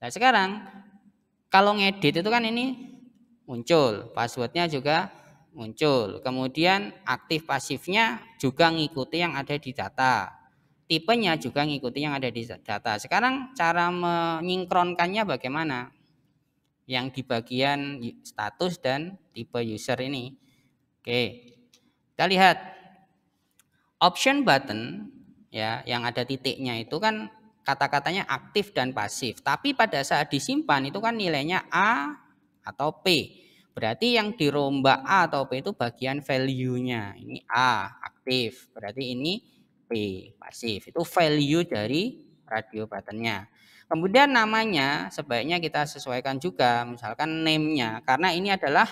Nah sekarang kalau ngedit itu kan ini muncul, passwordnya juga muncul. Kemudian aktif pasifnya juga ngikuti yang ada di data. Tipenya juga ngikuti yang ada di data. Sekarang cara menyingkronkannya bagaimana? Yang di bagian status dan tipe user ini. Oke. Kita lihat option button ya yang ada titiknya itu kan kata-katanya aktif dan pasif. Tapi pada saat disimpan itu kan nilainya A atau P. Berarti yang dirombak A atau P itu bagian value-nya. Ini A aktif, berarti ini P pasif. Itu value dari radio buttonnya. Kemudian namanya sebaiknya kita sesuaikan juga, misalkan name-nya, karena ini adalah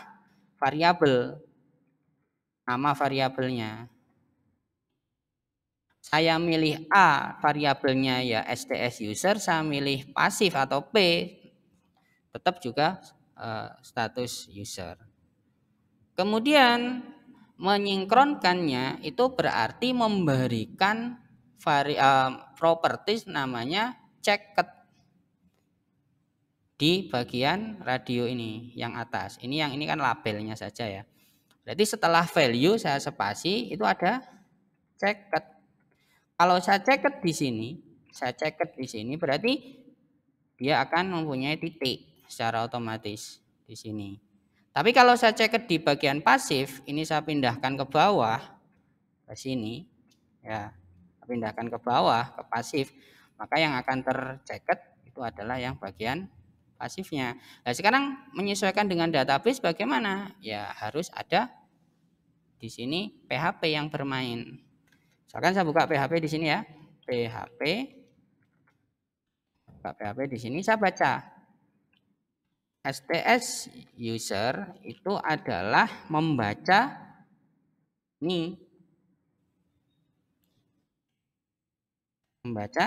variabel nama variabelnya. Saya milih A variabelnya ya STS user, saya milih pasif atau P tetap juga uh, status user. Kemudian menyinkronkannya itu berarti memberikan vari, uh, properties namanya ket di bagian radio ini yang atas. Ini yang ini kan labelnya saja ya. Berarti setelah value saya spasi itu ada ket kalau saya ceket di sini, saya ceket di sini berarti dia akan mempunyai titik secara otomatis di sini. Tapi kalau saya ceket di bagian pasif, ini saya pindahkan ke bawah ke sini ya. saya Pindahkan ke bawah ke pasif, maka yang akan terceket itu adalah yang bagian pasifnya. Nah, sekarang menyesuaikan dengan database bagaimana? Ya, harus ada di sini PHP yang bermain. Misalkan saya buka PHP di sini ya. PHP. Buka PHP di sini saya baca. STS user itu adalah membaca ini, membaca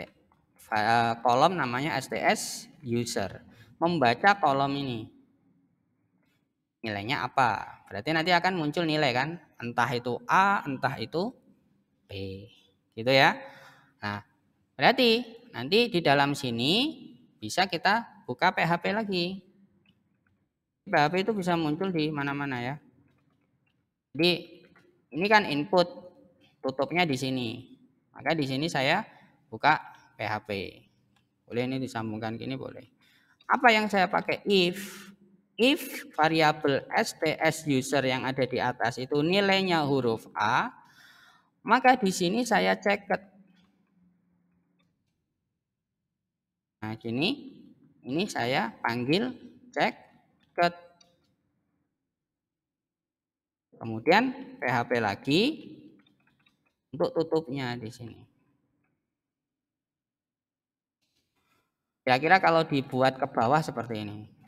eh, kolom namanya STS user membaca kolom ini nilainya apa. Berarti nanti akan muncul nilai kan, entah itu A, entah itu B. Gitu ya. Nah, berarti nanti di dalam sini bisa kita buka PHP lagi. PHP itu bisa muncul di mana-mana ya. Jadi ini kan input tutupnya di sini. Maka di sini saya buka PHP. Boleh ini disambungkan gini boleh. Apa yang saya pakai if if variabel STS user yang ada di atas itu nilainya huruf A, maka di sini saya ceket. Nah, gini. Ini saya panggil cek ceket. Kemudian PHP lagi untuk tutupnya di sini. Kira-kira kalau dibuat ke bawah seperti ini.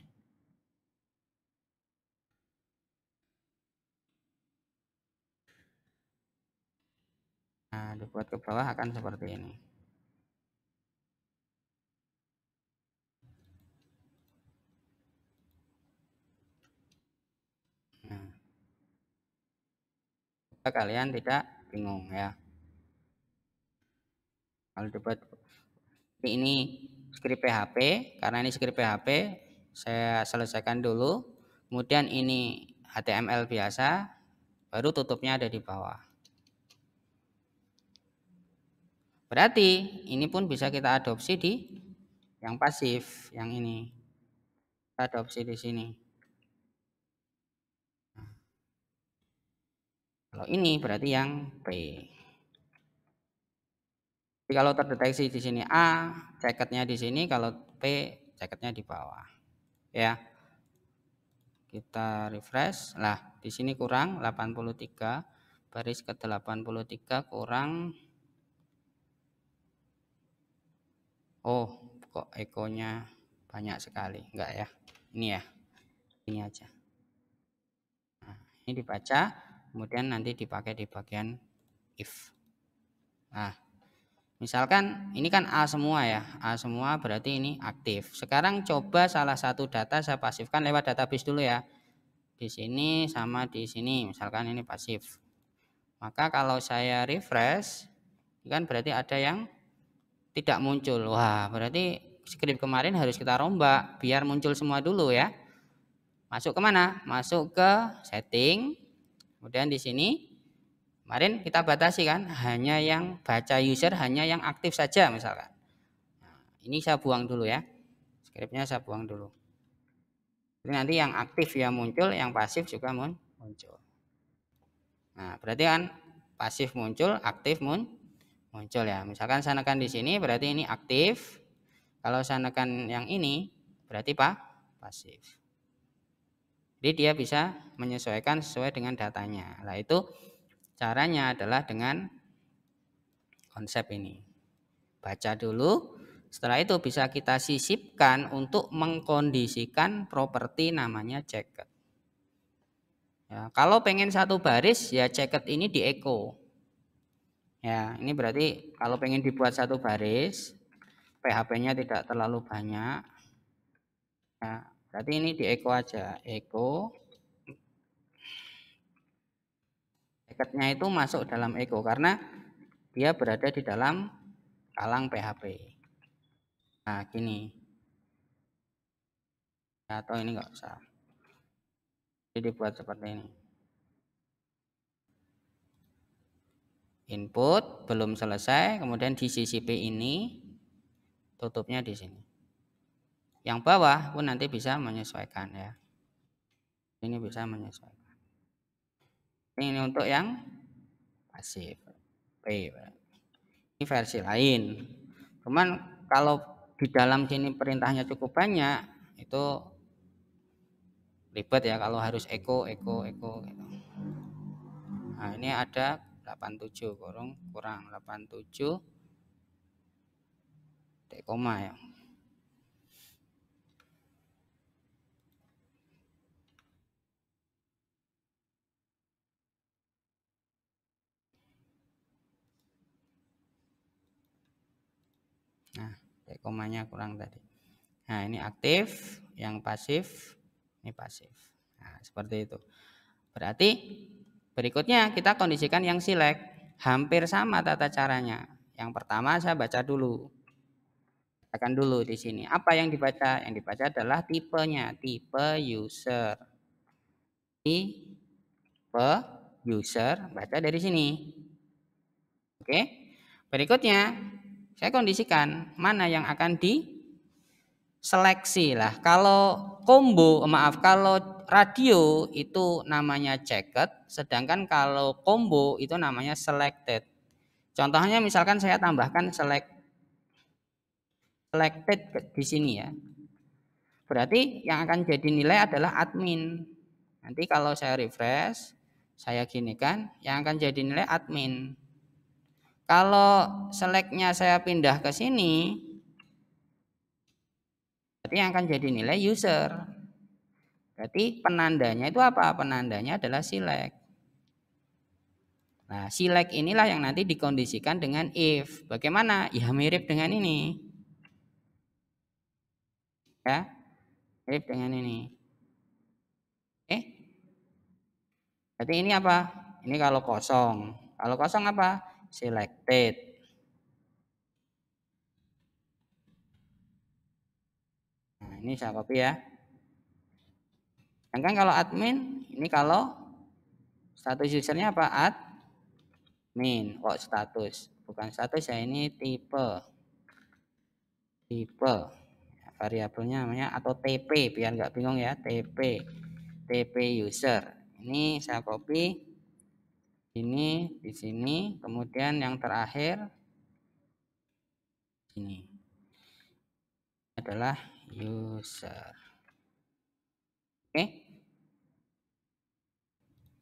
nah, dibuat ke bawah akan seperti ini nah, kalian tidak bingung ya kalau dibuat ini script PHP karena ini script PHP saya selesaikan dulu kemudian ini HTML biasa baru tutupnya ada di bawah Berarti ini pun bisa kita adopsi di yang pasif, yang ini. Kita adopsi di sini. Kalau ini berarti yang P. Jadi kalau terdeteksi di sini A, ceketnya di sini, kalau P ceketnya di bawah. Ya. Kita refresh. Lah, di sini kurang 83 baris ke 83 kurang oh kok ekonya banyak sekali enggak ya ini ya ini aja nah, ini dibaca kemudian nanti dipakai di bagian if nah misalkan ini kan A semua ya A semua berarti ini aktif sekarang coba salah satu data saya pasifkan lewat database dulu ya di sini sama di sini misalkan ini pasif maka kalau saya refresh kan berarti ada yang tidak muncul. Wah, berarti skrip kemarin harus kita rombak biar muncul semua dulu ya. Masuk kemana? Masuk ke setting. Kemudian di sini kemarin kita batasi kan hanya yang baca user, hanya yang aktif saja misalkan. Nah, ini saya buang dulu ya. Skripnya saya buang dulu. Jadi nanti yang aktif ya muncul, yang pasif juga muncul. Nah, berarti kan pasif muncul, aktif muncul muncul ya. Misalkan saya sanakan di sini berarti ini aktif. Kalau saya sanakan yang ini berarti pak pasif. Jadi dia bisa menyesuaikan sesuai dengan datanya. Nah itu caranya adalah dengan konsep ini. Baca dulu, setelah itu bisa kita sisipkan untuk mengkondisikan properti namanya jacket. Ya, kalau pengen satu baris ya jacket ini di echo. Ya, ini berarti kalau pengen dibuat satu baris, PHP-nya tidak terlalu banyak. Ya, berarti ini di echo aja, echo. Bracketnya itu masuk dalam echo karena dia berada di dalam kalang PHP. Nah, gini. Atau ini enggak usah. Jadi dibuat seperti ini. input belum selesai kemudian di CCP ini tutupnya di sini yang bawah pun nanti bisa menyesuaikan ya ini bisa menyesuaikan ini untuk yang pasif P ya. ini versi lain cuman kalau di dalam sini perintahnya cukup banyak itu ribet ya kalau harus eco eco eco gitu. nah ini ada 87 kurung kurang 87 titik koma ya Nah, titik komanya kurang tadi. Nah, ini aktif, yang pasif, ini pasif. Nah, seperti itu. Berarti Berikutnya kita kondisikan yang silek. Hampir sama tata caranya. Yang pertama saya baca dulu. akan dulu di sini. Apa yang dibaca? Yang dibaca adalah tipenya, tipe user. Tipe user, baca dari sini. Oke. Berikutnya saya kondisikan mana yang akan di seleksi lah. Kalau combo, maaf, kalau radio itu namanya jacket, sedangkan kalau combo itu namanya selected. Contohnya misalkan saya tambahkan select selected di sini ya. Berarti yang akan jadi nilai adalah admin. Nanti kalau saya refresh, saya gini kan, yang akan jadi nilai admin. Kalau selectnya saya pindah ke sini, berarti yang akan jadi nilai user. Berarti penandanya itu apa? Penandanya adalah silek. Nah, silek inilah yang nanti dikondisikan dengan if. Bagaimana? Ya mirip dengan ini. Ya. Mirip dengan ini. Oke. Eh? Berarti ini apa? Ini kalau kosong. Kalau kosong apa? Selected. Nah, ini saya copy ya. Sedangkan kalau admin, ini kalau status usernya apa? Admin, kok status. Bukan status ya, ini tipe. Tipe. variabelnya namanya atau TP, biar nggak bingung ya. TP. TP user. Ini saya copy. Ini di sini. Kemudian yang terakhir. Ini. Adalah user. Oke. Okay.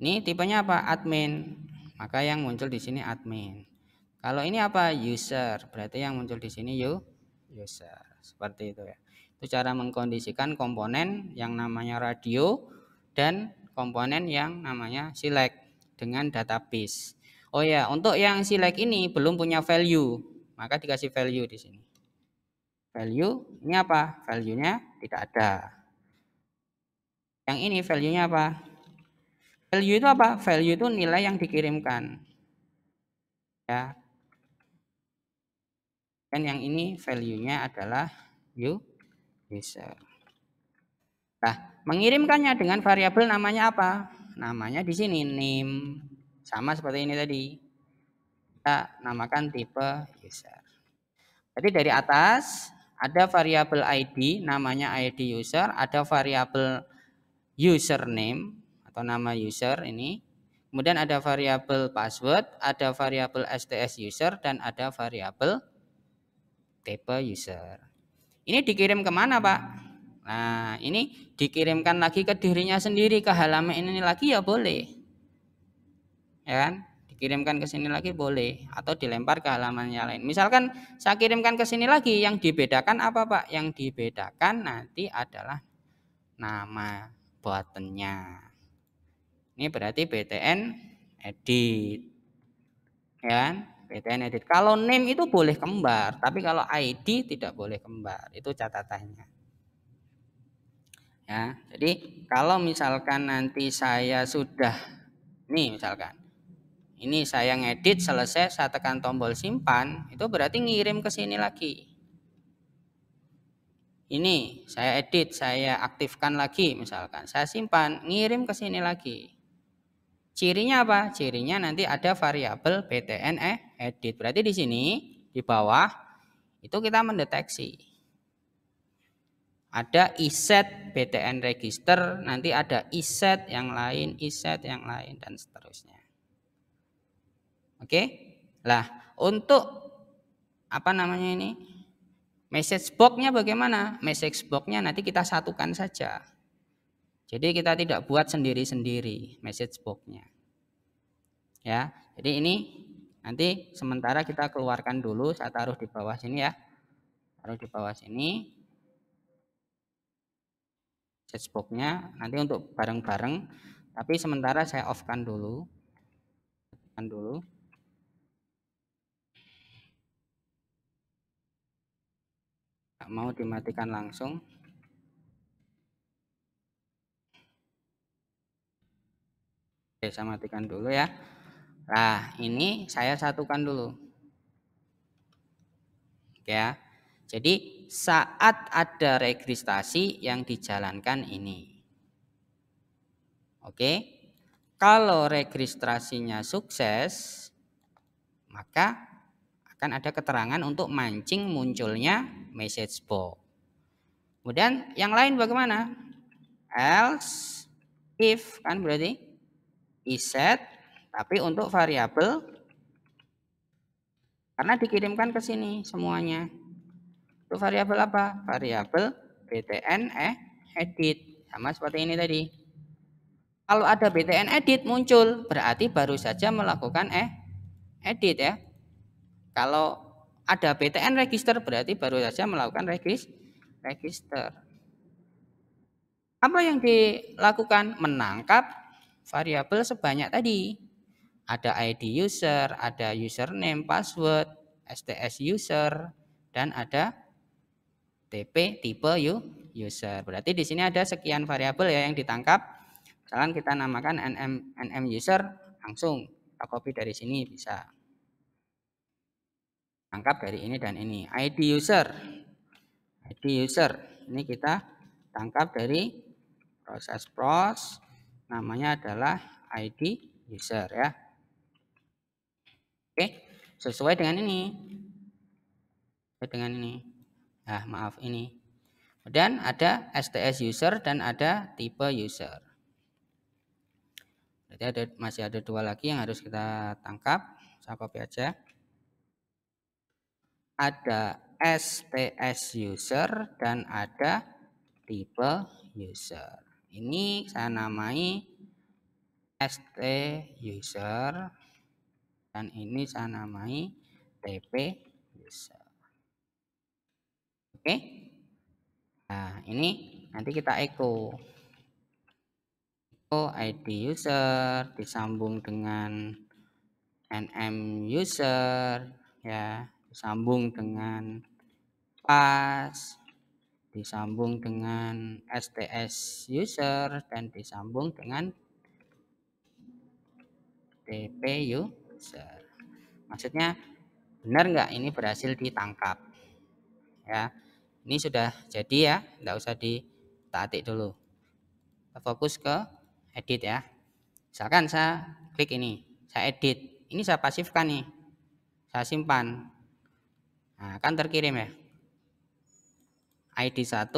Ini tipenya apa? Admin. Maka yang muncul di sini admin. Kalau ini apa? User. Berarti yang muncul di sini user. Seperti itu ya. Itu cara mengkondisikan komponen yang namanya radio dan komponen yang namanya select dengan database. Oh ya, untuk yang select ini belum punya value, maka dikasih value di sini. Value ini apa? Value-nya tidak ada. Yang ini value-nya apa? Value itu apa? Value itu nilai yang dikirimkan. Ya. Dan yang ini value-nya adalah user. Nah, mengirimkannya dengan variabel namanya apa? Namanya di sini name. Sama seperti ini tadi. Kita namakan tipe user. Jadi dari atas ada variabel ID namanya ID user, ada variabel username atau nama user ini. Kemudian ada variabel password, ada variabel STS user, dan ada variabel tipe user. Ini dikirim kemana Pak? Nah ini dikirimkan lagi ke dirinya sendiri, ke halaman ini lagi ya boleh. Ya kan? Dikirimkan ke sini lagi boleh, atau dilempar ke halaman yang lain. Misalkan saya kirimkan ke sini lagi, yang dibedakan apa Pak? Yang dibedakan nanti adalah nama buttonnya. Ini berarti btn edit. Ya, btn kan? edit. Kalau name itu boleh kembar, tapi kalau id tidak boleh kembar. Itu catatannya. Ya, jadi kalau misalkan nanti saya sudah nih misalkan ini saya ngedit selesai saya tekan tombol simpan itu berarti ngirim ke sini lagi ini saya edit saya aktifkan lagi misalkan saya simpan ngirim ke sini lagi Cirinya apa? Cirinya nanti ada variabel btn e, edit. Berarti di sini di bawah itu kita mendeteksi ada iset btn register, nanti ada iset yang lain, iset yang lain dan seterusnya. Oke. Lah, untuk apa namanya ini? Message box-nya bagaimana? Message box-nya nanti kita satukan saja. Jadi kita tidak buat sendiri-sendiri message box-nya ya jadi ini nanti sementara kita keluarkan dulu saya taruh di bawah sini ya taruh di bawah sini setchboxnya nanti untuk bareng-bareng tapi sementara saya offkan dulu kan dulu Nggak mau dimatikan langsung Oke, saya matikan dulu ya. Nah, ini saya satukan dulu. Oke ya. Jadi saat ada registrasi yang dijalankan ini. Oke. Kalau registrasinya sukses, maka akan ada keterangan untuk mancing munculnya message box. Kemudian yang lain bagaimana? Else if kan berarti iset, tapi untuk variabel karena dikirimkan ke sini semuanya. Untuk variabel apa? Variabel btn eh edit sama seperti ini tadi. Kalau ada btn edit muncul berarti baru saja melakukan eh edit ya. Kalau ada btn register berarti baru saja melakukan regis register. Apa yang dilakukan? Menangkap variabel sebanyak tadi. Ada ID user, ada username, password, STS user, dan ada TP tipe user. Berarti di sini ada sekian variabel ya yang ditangkap. Sekarang kita namakan nm nm user langsung kita copy dari sini bisa tangkap dari ini dan ini. ID user ID user ini kita tangkap dari proses pros namanya adalah ID user ya. Oke, sesuai dengan ini. Sesuai dengan ini. Nah, maaf ini. Kemudian ada STS user dan ada tipe user. Jadi ada masih ada dua lagi yang harus kita tangkap. Saya copy aja. Ada STS user dan ada tipe user. Ini saya namai ST user dan ini saya namai TP user. Oke. Nah, ini nanti kita echo. Echo ID user disambung dengan NM user ya, disambung dengan pas, disambung dengan STS user dan disambung dengan TPU user. Maksudnya benar nggak ini berhasil ditangkap? Ya, ini sudah jadi ya, nggak usah ditatik dulu. Kita fokus ke edit ya. Misalkan saya klik ini, saya edit. Ini saya pasifkan nih, saya simpan. Nah, kan terkirim ya. ID 1,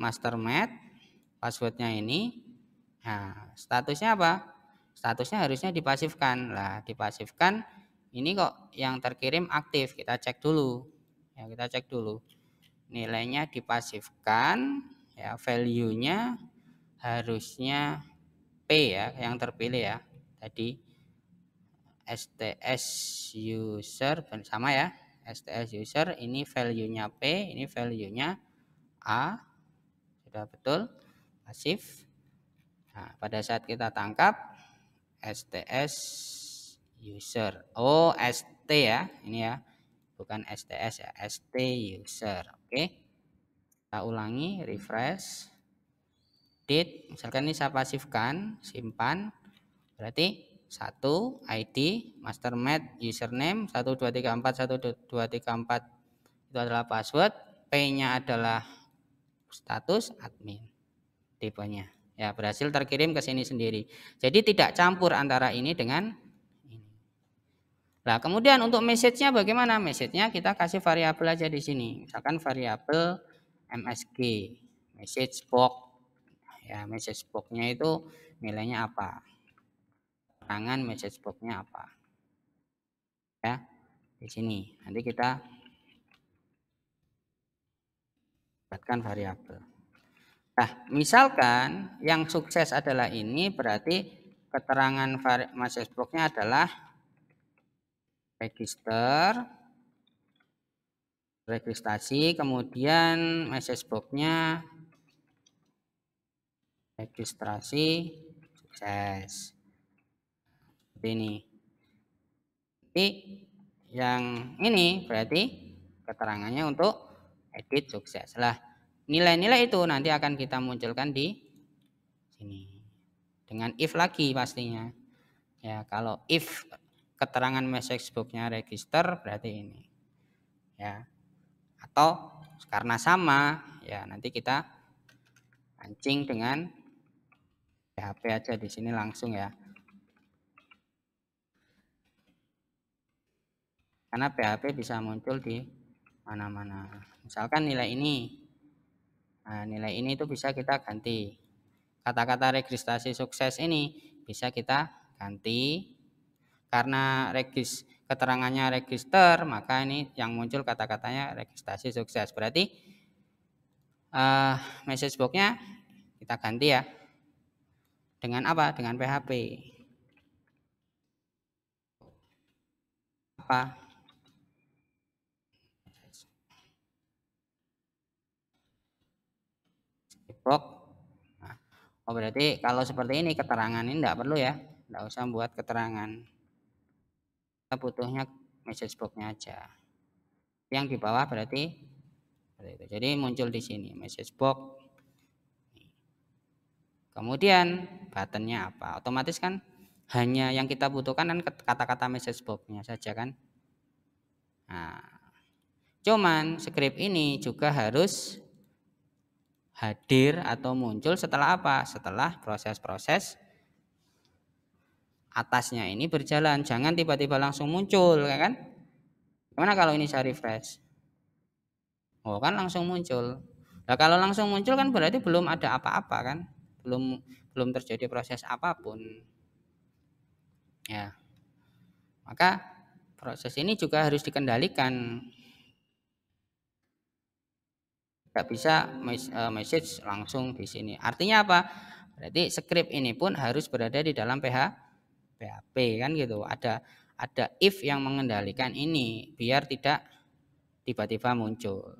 master passwordnya ini. Nah, statusnya apa? statusnya harusnya dipasifkan lah dipasifkan ini kok yang terkirim aktif kita cek dulu ya kita cek dulu nilainya dipasifkan ya value-nya harusnya P ya yang terpilih ya tadi STS user sama ya STS user ini value-nya P ini value-nya A sudah betul pasif nah pada saat kita tangkap STS user. Oh, ST ya, ini ya. Bukan STS ya, ST user. Oke. Kita ulangi, refresh. Date, misalkan ini saya pasifkan, simpan. Berarti 1 ID master mat, username 1234 1234 itu adalah password, P-nya adalah status admin tipenya. Ya, berhasil terkirim ke sini sendiri. Jadi tidak campur antara ini dengan ini. Nah, kemudian untuk message-nya bagaimana? Message-nya kita kasih variabel aja di sini. Misalkan variabel MSG, message box. Ya, message box-nya itu nilainya apa? Tangan message box-nya apa? Ya, di sini. Nanti kita buatkan variabel. Nah, misalkan yang sukses adalah ini berarti keterangan masih bloknya adalah register registrasi kemudian message box-nya registrasi sukses seperti ini Jadi, yang ini berarti keterangannya untuk edit sukses lah Nilai-nilai itu nanti akan kita munculkan di sini. Dengan if lagi pastinya. Ya, kalau if keterangan message booknya register berarti ini. Ya. Atau karena sama, ya nanti kita pancing dengan PHP aja di sini langsung ya. Karena PHP bisa muncul di mana-mana. Misalkan nilai ini Nah, nilai ini itu bisa kita ganti. Kata-kata registrasi sukses ini bisa kita ganti karena regis keterangannya register, maka ini yang muncul kata-katanya registrasi sukses. Berarti uh, message box-nya kita ganti ya. Dengan apa? Dengan PHP. Apa? Itlaq. Nah, oh berarti kalau seperti ini keterangan ini tidak perlu ya. Tidak usah buat keterangan. Kita butuhnya message box-nya aja. Yang di bawah berarti jadi muncul di sini message box. Kemudian buttonnya apa? Otomatis kan hanya yang kita butuhkan kan kata-kata message box saja kan. Nah, cuman script ini juga harus hadir atau muncul setelah apa? Setelah proses-proses atasnya ini berjalan. Jangan tiba-tiba langsung muncul, ya kan? Gimana kalau ini saya refresh? Oh, kan langsung muncul. Nah, kalau langsung muncul kan berarti belum ada apa-apa kan? Belum belum terjadi proses apapun. Ya. Maka proses ini juga harus dikendalikan tidak bisa e, message langsung di sini. Artinya apa? Berarti script ini pun harus berada di dalam PH PHP kan gitu. Ada ada if yang mengendalikan ini biar tidak tiba-tiba muncul.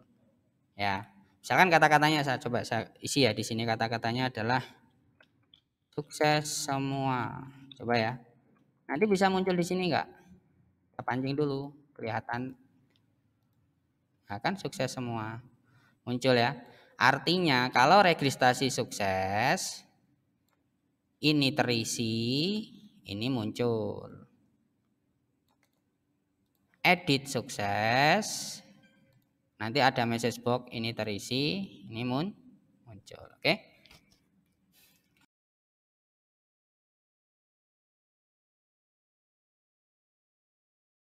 Ya. Misalkan kata-katanya saya coba saya isi ya di sini kata-katanya adalah sukses semua. Coba ya. Nanti bisa muncul di sini enggak? Kita pancing dulu kelihatan akan nah, sukses semua. Muncul ya. Artinya kalau registrasi sukses ini terisi, ini muncul. Edit sukses. Nanti ada message box ini terisi, ini mun muncul. Oke. Okay?